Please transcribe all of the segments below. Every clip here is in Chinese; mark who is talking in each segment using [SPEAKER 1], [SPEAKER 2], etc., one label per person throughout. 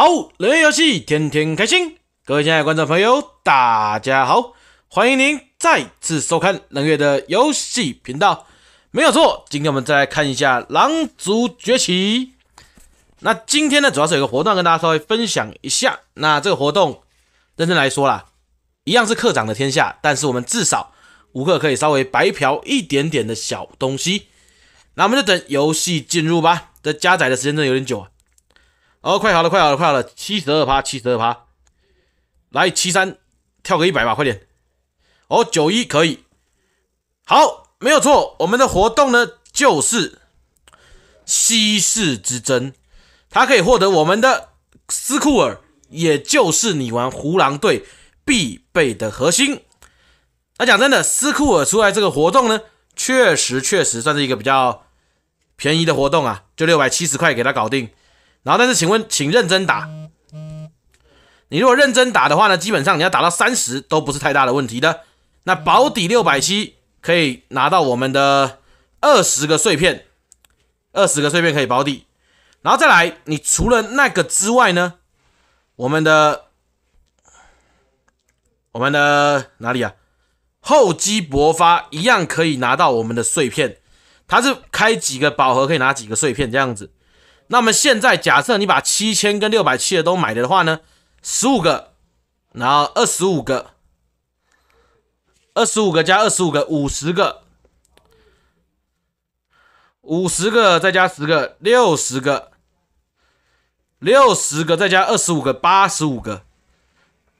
[SPEAKER 1] 好，冷月游戏，天天开心。各位亲爱的观众朋友，大家好，欢迎您再次收看冷月的游戏频道。没有错，今天我们再来看一下《狼族崛起》。那今天呢，主要是有个活动跟大家稍微分享一下。那这个活动，认真来说啦，一样是课长的天下，但是我们至少五个可以稍微白嫖一点点的小东西。那我们就等游戏进入吧。这加载的时间真有点久啊。哦，快好了，快好了，快好了！七十二趴，七十二趴，来七三跳个一百吧，快点！哦，九一可以，好，没有错。我们的活动呢，就是稀世之争，它可以获得我们的斯库尔，也就是你玩胡狼队必备的核心。那讲真的，斯库尔出来这个活动呢，确实确实算是一个比较便宜的活动啊，就六百七十块给他搞定。然后，但是，请问，请认真打。你如果认真打的话呢，基本上你要打到三十都不是太大的问题的。那保底六百七可以拿到我们的二十个碎片，二十个碎片可以保底。然后再来，你除了那个之外呢，我们的我们的哪里啊？厚积薄发一样可以拿到我们的碎片。它是开几个宝盒可以拿几个碎片这样子。那么现在，假设你把七千跟六百七的都买了的话呢，十五个，然后二十五个，二十五个加二十五个，五十个，五十个再加十个，六十个，六十个再加二十五个，八十五个，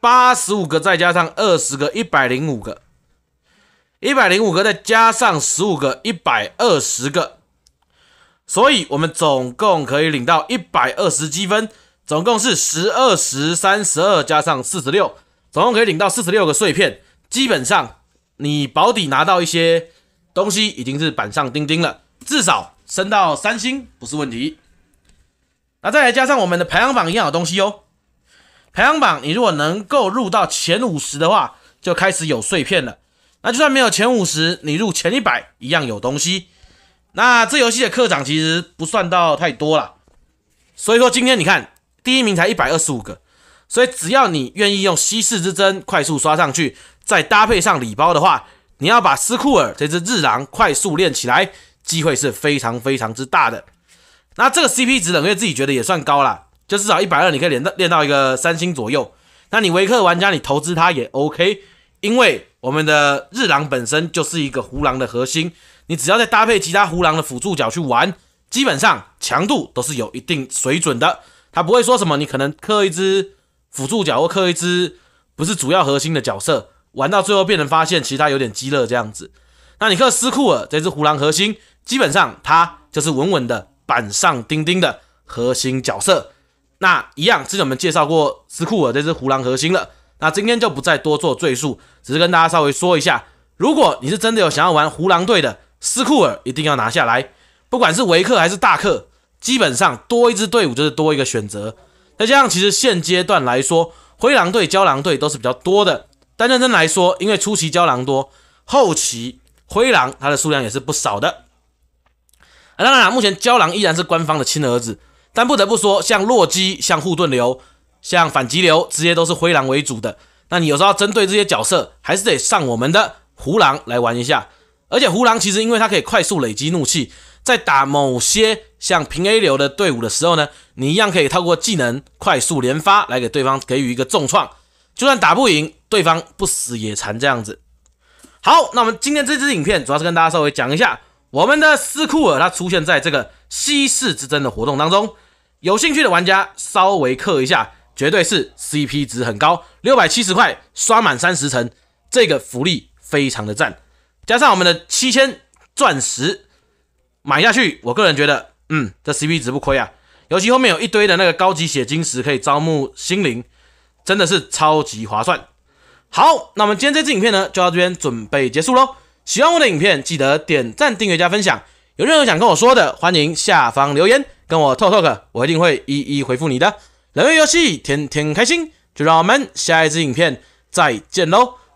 [SPEAKER 1] 八十五个再加上二十个，一百零五个，一百零五个再加上十五个，一百二十个。所以，我们总共可以领到一百二十积分，总共是十二十、三十二加上四十六，总共可以领到四十六个碎片。基本上，你保底拿到一些东西已经是板上钉钉了，至少升到三星不是问题。那再来加上我们的排行榜一样有东西哦。排行榜，你如果能够入到前五十的话，就开始有碎片了。那就算没有前五十，你入前一百一样有东西。那这游戏的课长其实不算到太多了，所以说今天你看第一名才一百二十五个，所以只要你愿意用稀世之珍快速刷上去，再搭配上礼包的话，你要把斯库尔这只日狼快速练起来，机会是非常非常之大的。那这个 CP 值冷月自己觉得也算高了，就至少一百二你可以练到练到一个三星左右。那你维克玩家你投资它也 OK，因为我们的日狼本身就是一个胡狼的核心。你只要再搭配其他胡狼的辅助角去玩，基本上强度都是有一定水准的。他不会说什么你可能刻一只辅助角或刻一只不是主要核心的角色，玩到最后变成发现其他有点鸡肋这样子。那你克斯库尔这只胡狼核心，基本上他就是稳稳的板上钉钉的核心角色。那一样之前我们介绍过斯库尔这只胡狼核心了，那今天就不再多做赘述，只是跟大家稍微说一下，如果你是真的有想要玩湖狼队的。斯库尔一定要拿下来，不管是维克还是大克，基本上多一支队伍就是多一个选择。再加上其实现阶段来说，灰狼队、胶狼队都是比较多的。但认真来说，因为初期胶狼多，后期灰狼它的数量也是不少的。当然了，目前胶狼依然是官方的亲儿子，但不得不说，像洛基、像护盾流、像反击流，直接都是灰狼为主的。那你有时候针对这些角色，还是得上我们的胡狼来玩一下。而且，胡狼其实因为它可以快速累积怒气，在打某些像平 A 流的队伍的时候呢，你一样可以透过技能快速连发来给对方给予一个重创，就算打不赢，对方不死也残这样子。好，那我们今天这支影片主要是跟大家稍微讲一下我们的斯库尔，他出现在这个稀世之争的活动当中，有兴趣的玩家稍微氪一下，绝对是 CP 值很高，六百七十块刷满三十层，这个福利非常的赞。加上我们的七千钻石买下去，我个人觉得，嗯，这 CP 值不亏啊！尤其后面有一堆的那个高级血晶石可以招募心灵，真的是超级划算。好，那我们今天这支影片呢，就到这边准备结束喽。喜欢我的影片，记得点赞、订阅、加分享。有任何想跟我说的，欢迎下方留言跟我 talk talk，我一定会一一回复你的。人位游戏，天天开心，就让我们下一支影片再见喽。